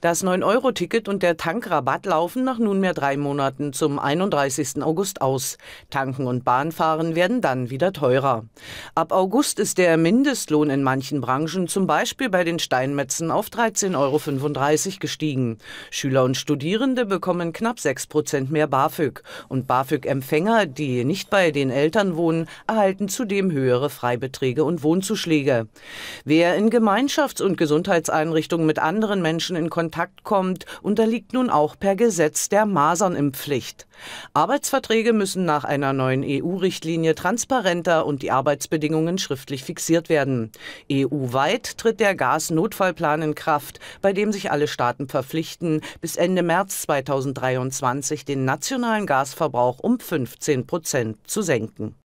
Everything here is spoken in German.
Das 9-Euro-Ticket und der Tankrabatt laufen nach nunmehr drei Monaten zum 31. August aus. Tanken und Bahnfahren werden dann wieder teurer. Ab August ist der Mindestlohn in manchen Branchen, zum Beispiel bei den Steinmetzen, auf 13,35 Euro gestiegen. Schüler und Studierende bekommen knapp 6 Prozent mehr BAföG. Und BAföG-Empfänger, die nicht bei den Eltern wohnen, erhalten zudem höhere Freibeträge und Wohnzuschläge. Wer in Gemeinschafts- und Gesundheitseinrichtungen mit anderen Menschen in Kontakt Kontakt kommt, unterliegt nun auch per Gesetz der Masernimpfpflicht. Arbeitsverträge müssen nach einer neuen EU-Richtlinie transparenter und die Arbeitsbedingungen schriftlich fixiert werden. EU-weit tritt der Gasnotfallplan in Kraft, bei dem sich alle Staaten verpflichten, bis Ende März 2023 den nationalen Gasverbrauch um 15 Prozent zu senken.